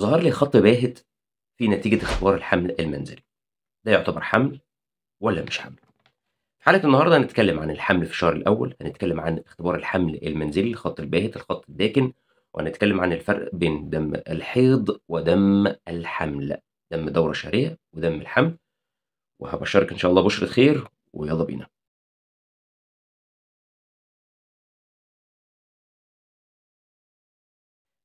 ظهر لي خط باهت في نتيجة اختبار الحمل المنزلي ده يعتبر حمل ولا مش حمل في حلقة النهاردة هنتكلم عن الحمل في الشهر الأول هنتكلم عن اختبار الحمل المنزلي الخط الباهت الخط الداكن وهنتكلم عن الفرق بين دم الحيض ودم الحمل دم دورة شهرية ودم الحمل وهبشرك إن شاء الله بشرة خير ويلا بينا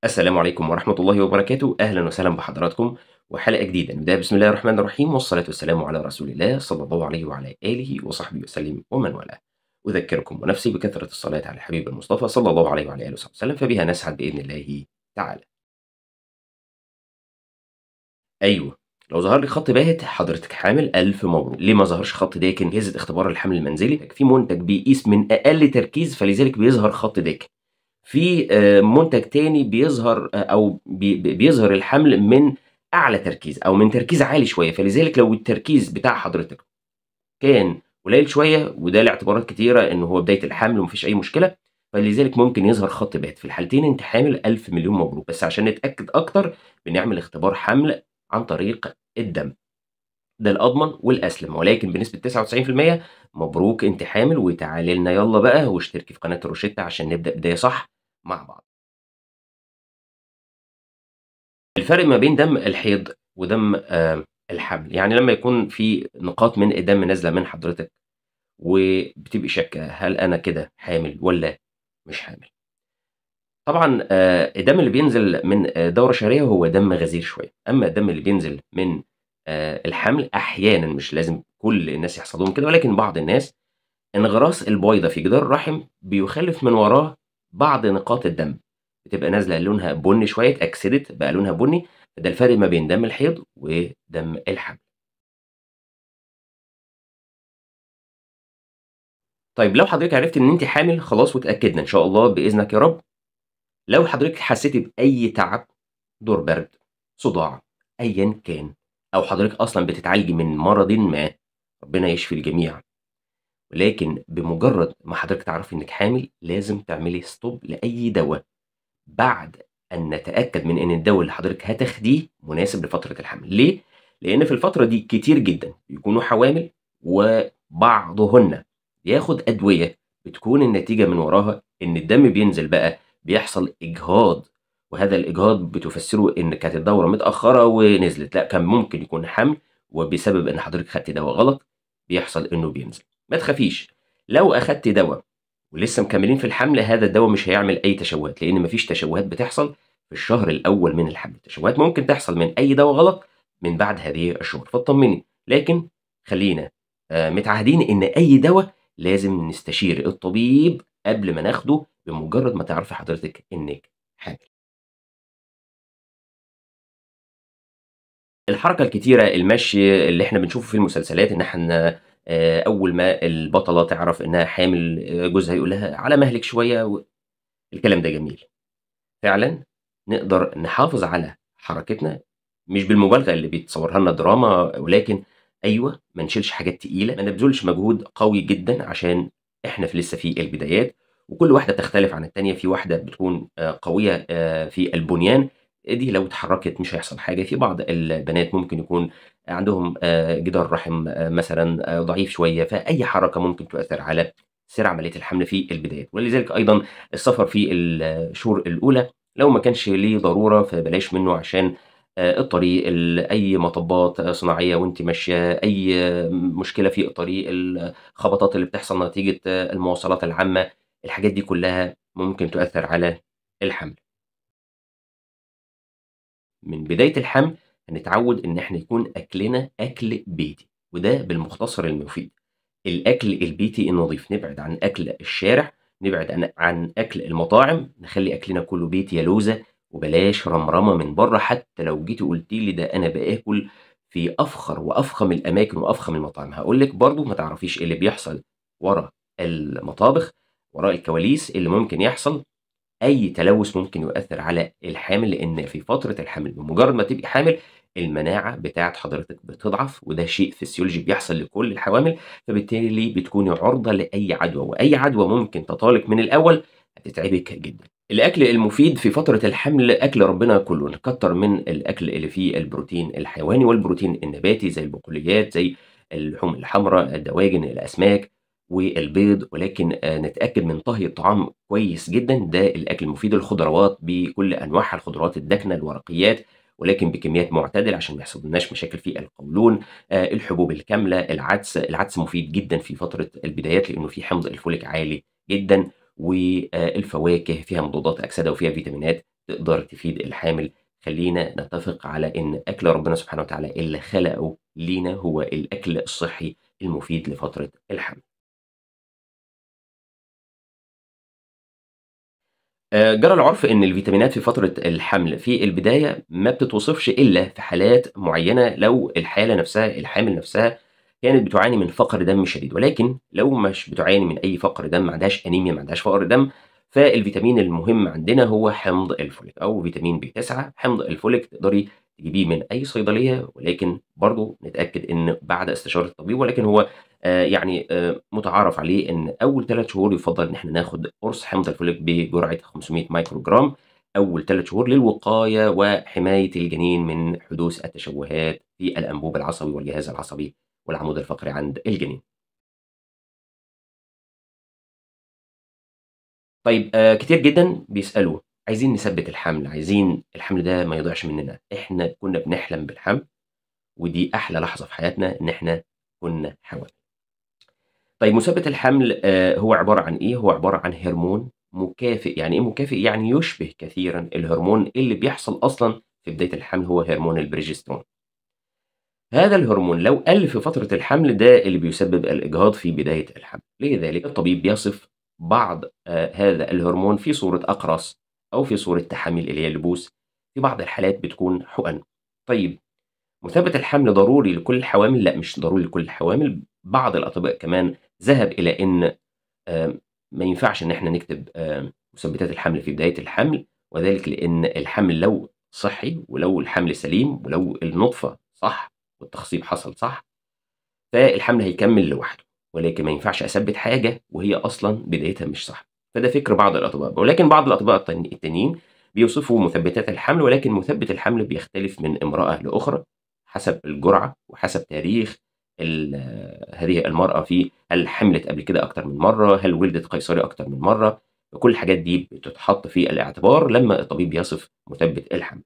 السلام عليكم ورحمة الله وبركاته أهلا وسهلا بحضراتكم وحلقة جديدة نبدأ بسم الله الرحمن الرحيم والصلاة والسلام على رسول الله صلى الله عليه وعلى آله وصحبه وسلم ومن والاه أذكركم ونفسي بكثرة الصلاة على الحبيب المصطفى صلى الله عليه وعلى آله وصحبه وسلم فبها نسعد بإذن الله تعالى أيوه لو ظهر لي خط باهت حضرتك حامل الف مبروك ليه ما ظهرش خط داكن جهاز اختبار الحمل المنزلي في منتج بيقيس من اقل تركيز فلذلك بيظهر خط داكن في آه، منتج تاني بيظهر آه، او بيظهر الحمل من اعلى تركيز او من تركيز عالي شويه فلذلك لو التركيز بتاع حضرتك كان قليل شويه وده لاعتبارات كتيره ان هو بدايه الحمل ومفيش اي مشكله فلذلك ممكن يظهر خط بات في الحالتين انت حامل الف مليون مبروك بس عشان نتاكد اكتر بنعمل اختبار حمل عن طريق الدم ده الاضمن والاسلم ولكن بنسبه 99% مبروك انت حامل وتعالي لنا يلا بقى واشتركي في قناه روشيتا عشان نبدا بدايه صح مع بعض الفرق ما بين دم الحيض ودم الحمل يعني لما يكون في نقاط من الدم نازله من حضرتك وبتبقي شاكه هل انا كده حامل ولا مش حامل طبعا آه، الدم اللي بينزل من آه، دوره شهريه هو دم غزير شويه اما الدم اللي بينزل من آه، الحمل احيانا مش لازم كل الناس يحصل لهم كده ولكن بعض الناس انغراس البويضه في جدار الرحم بيخلف من وراه بعض نقاط الدم بتبقى نازله لونها بني شويه اتاكسدت بقى لونها بني ده الفرق ما بين دم الحيض ودم الحمل طيب لو حضرتك عرفت ان انت حامل خلاص وتاكدنا ان شاء الله باذنك يا رب لو حضرتك حسيتي باي تعب دور برد صداع ايا كان او حضرتك اصلا بتتعالجي من مرض ما ربنا يشفي الجميع ولكن بمجرد ما حضرتك تعرفي انك حامل لازم تعملي ستوب لاي دواء بعد ان نتاكد من ان الدواء اللي حضرتك هتاخديه مناسب لفتره الحمل ليه لان في الفتره دي كتير جدا يكونوا حوامل وبعضهن ياخد ادويه بتكون النتيجه من وراها ان الدم بينزل بقى بيحصل اجهاض وهذا الاجهاض بتفسره ان كانت الدوره متاخره ونزلت لا كان ممكن يكون حمل وبسبب ان حضرتك خدت دواء غلط بيحصل انه بينزل ما تخافيش لو اخدت دواء ولسه مكملين في الحمل هذا الدواء مش هيعمل اي تشوهات لان مفيش تشوهات بتحصل في الشهر الاول من الحمل التشوهات ممكن تحصل من اي دواء غلط من بعد هذه الشهور فاطمني لكن خلينا آه، متعهدين ان اي دواء لازم نستشير الطبيب قبل ما ناخده بمجرد ما تعرفي حضرتك انك حامل الحركه الكتيره المشي اللي احنا بنشوفه في المسلسلات ان احنا آه، اول ما البطله تعرف انها حامل آه، جوزها يقول لها على مهلك شويه و... الكلام ده جميل فعلا نقدر نحافظ على حركتنا مش بالمبالغه اللي بيتصورها لنا دراما ولكن ايوه ما نشيلش حاجات تقيله ما نبذلش مجهود قوي جدا عشان احنا في لسه في البدايات وكل واحده تختلف عن الثانيه في واحده بتكون آه، قويه في البنيان دي لو اتحركت مش هيحصل حاجه في بعض البنات ممكن يكون عندهم آه، جدار رحم آه، مثلا آه، ضعيف شويه فاي حركه ممكن تؤثر على سرعة عمليه الحمل في البدايه ولذلك ايضا السفر في الشهور الاولى لو ما كانش ليه ضروره فبلاش منه عشان الطريق اي مطبات صناعيه وانت ماشيه اي مشكله في الطريق الخبطات اللي بتحصل نتيجه المواصلات العامه الحاجات دي كلها ممكن تؤثر على الحمل من بدايه الحمل نتعود ان احنا يكون اكلنا اكل بيتي وده بالمختصر المفيد الاكل البيتي النظيف نبعد عن اكل الشارع نبعد عن اكل المطاعم نخلي اكلنا كله بيتي يا لوزه وبلاش رمرمه من بره حتى لو جيتي قلت لي ده انا باكل في افخر وافخم الاماكن وافخم المطاعم هقول لك برضه ما تعرفيش ايه اللي بيحصل ورا المطابخ وراء الكواليس اللي ممكن يحصل اي تلوث ممكن يؤثر على الحامل لان في فتره الحمل بمجرد ما تبقي حامل المناعه بتاعه حضرتك بتضعف وده شيء فسيولوجي بيحصل لكل الحوامل فبالتالي بتكوني عرضه لاي عدوى واي عدوى ممكن تطالك من الاول هتتعبك جدا الاكل المفيد في فتره الحمل اكل ربنا كله نكتر من الاكل اللي فيه البروتين الحيواني والبروتين النباتي زي البقوليات زي اللحوم الحمراء الدواجن الاسماك والبيض ولكن آه، نتاكد من طهي الطعام كويس جدا ده الاكل المفيد الخضروات بكل انواعها الخضروات الداكنه الورقيات ولكن بكميات معتدله عشان ما يحصلناش مشاكل في القولون آه، الحبوب الكامله العدس العدس مفيد جدا في فتره البدايات لانه في حمض الفوليك عالي جدا والفواكه فيها مضادات اكسده وفيها فيتامينات تقدر تفيد الحامل خلينا نتفق على ان اكل ربنا سبحانه وتعالى اللي خلقه لينا هو الاكل الصحي المفيد لفتره الحمل آه، جرى العرف ان الفيتامينات في فتره الحمل في البدايه ما بتتوصفش الا في حالات معينه لو الحاله نفسها الحامل نفسها كانت بتعاني من فقر دم شديد ولكن لو مش بتعاني من اي فقر دم ما عندهاش انيميا ما عندهاش فقر دم فالفيتامين المهم عندنا هو حمض الفوليك او فيتامين بي 9 حمض الفوليك تقدري تجيبيه من اي صيدليه ولكن برضه نتاكد ان بعد استشاره الطبيب ولكن هو آه، يعني آه، متعارف عليه ان اول ثلاث شهور يفضل ان احنا ناخد قرص حمض الفوليك بجرعه 500 مايكرو جرام اول ثلاث شهور للوقايه وحمايه الجنين من حدوث التشوهات في الانبوب العصبي والجهاز العصبي والعمود الفقري عند الجنين. طيب آه، كتير جدا بيسالوا عايزين نثبت الحمل عايزين الحمل ده ما يضيعش مننا احنا كنا بنحلم بالحمل ودي احلى لحظه في حياتنا ان احنا كنا حوالي طيب مثبت الحمل آه، هو عباره عن ايه هو عباره عن هرمون مكافئ يعني ايه مكافئ يعني يشبه كثيرا الهرمون اللي بيحصل اصلا في بدايه الحمل هو هرمون البريجسترون هذا الهرمون لو قل في فترة الحمل ده اللي بيسبب الإجهاض في بداية الحمل لذلك الطبيب بيصف بعض آه، هذا الهرمون في صورة أقراص أو في صورة تحامل اللي هي اللبوس في بعض الحالات بتكون حقن طيب مثبت الحمل ضروري لكل الحوامل لا مش ضروري لكل الحوامل بعض الأطباء كمان ذهب إلى أن ما ينفعش إن احنا نكتب مثبتات الحمل في بداية الحمل وذلك لأن الحمل لو صحي ولو الحمل سليم ولو النطفة صح والتخصيب حصل صح فالحمل هيكمل لوحده ولكن ما ينفعش اثبت حاجه وهي اصلا بدايتها مش صح فده فكر بعض الأطباء ولكن بعض الأطباء التانيين بيوصفوا مثبتات الحمل ولكن مثبت الحمل بيختلف من امرأة لأخرى حسب الجرعة وحسب تاريخ هذه المرأة في هل حملت قبل كده أكتر من مرة هل ولدت قيصري أكتر من مرة كل الحاجات دي بتتحط في الاعتبار لما الطبيب يصف مثبت الحمل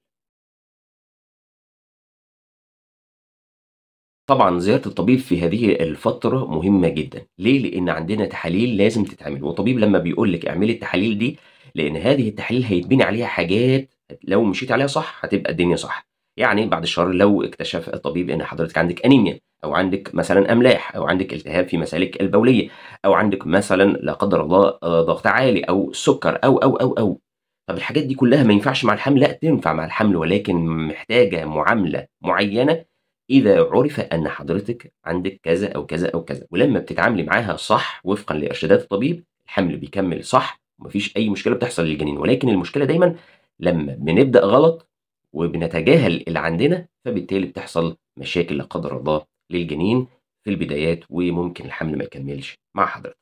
طبعا زيارة الطبيب في هذه الفترة مهمة جدا، ليه؟ لأن عندنا تحاليل لازم تتعمل، والطبيب لما بيقول لك اعملي التحاليل دي لأن هذه التحاليل هيتبني عليها حاجات لو مشيت عليها صح هتبقى الدنيا صح، يعني بعد الشهر لو اكتشف الطبيب إن حضرتك عندك أنيميا، أو عندك مثلا أملاح، أو عندك التهاب في مسالك البولية، أو عندك مثلا لا قدر الله ضغط عالي أو سكر أو أو أو أو. طب الحاجات دي كلها ما ينفعش مع الحمل؟ لا تنفع مع الحمل ولكن محتاجة معاملة معينة اذا عرف ان حضرتك عندك كذا او كذا او كذا ولما بتتعاملي معاها صح وفقا لارشادات الطبيب الحمل بيكمل صح ومفيش اي مشكله بتحصل للجنين ولكن المشكله دايما لما بنبدا غلط وبنتجاهل اللي عندنا فبالتالي بتحصل مشاكل لا قدر الله للجنين في البدايات وممكن الحمل ما يكملش مع حضرتك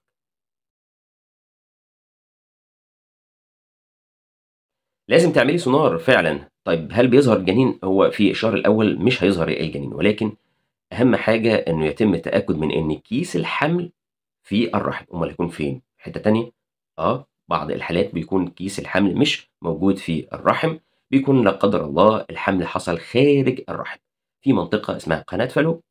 لازم تعملي سونار فعلا طيب هل بيظهر الجنين؟ هو في الشهر الأول مش هيظهر الجنين ولكن أهم حاجة إنه يتم التأكد من إن كيس الحمل في الرحم، أمال هيكون فين؟ حتة تانية؟ أه بعض الحالات بيكون كيس الحمل مش موجود في الرحم بيكون لا قدر الله الحمل حصل خارج الرحم في منطقة اسمها قناة فالو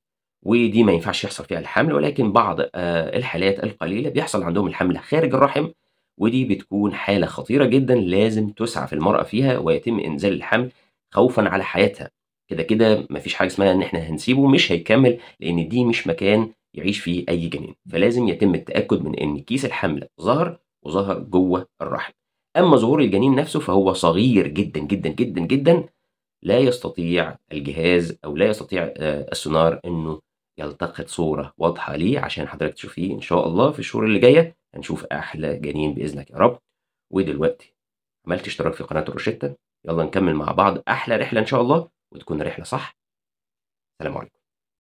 ودي ما ينفعش يحصل فيها الحمل ولكن بعض آه، الحالات القليلة بيحصل عندهم الحمل خارج الرحم ودي بتكون حالة خطيرة جدا لازم تسعف المرأة فيها ويتم إنزال الحمل خوفا على حياتها كده كده مفيش حاجة اسمها إن إحنا هنسيبه مش هيكمل لأن دي مش مكان يعيش فيه أي جنين فلازم يتم التأكد من إن كيس الحمل ظهر وظهر جوه الرحم أما ظهور الجنين نفسه فهو صغير جدا جدا جدا جدا لا يستطيع الجهاز أو لا يستطيع آه، السونار إنه يلتقط صورة واضحة ليه عشان حضرتك تشوفيه إن شاء الله في الشهور اللي جاية هنشوف احلى جنين باذنك يا رب ودلوقتي عملت اشتراك في قناه الروشتة يلا نكمل مع بعض احلى رحله ان شاء الله وتكون رحله صح سلام عليكم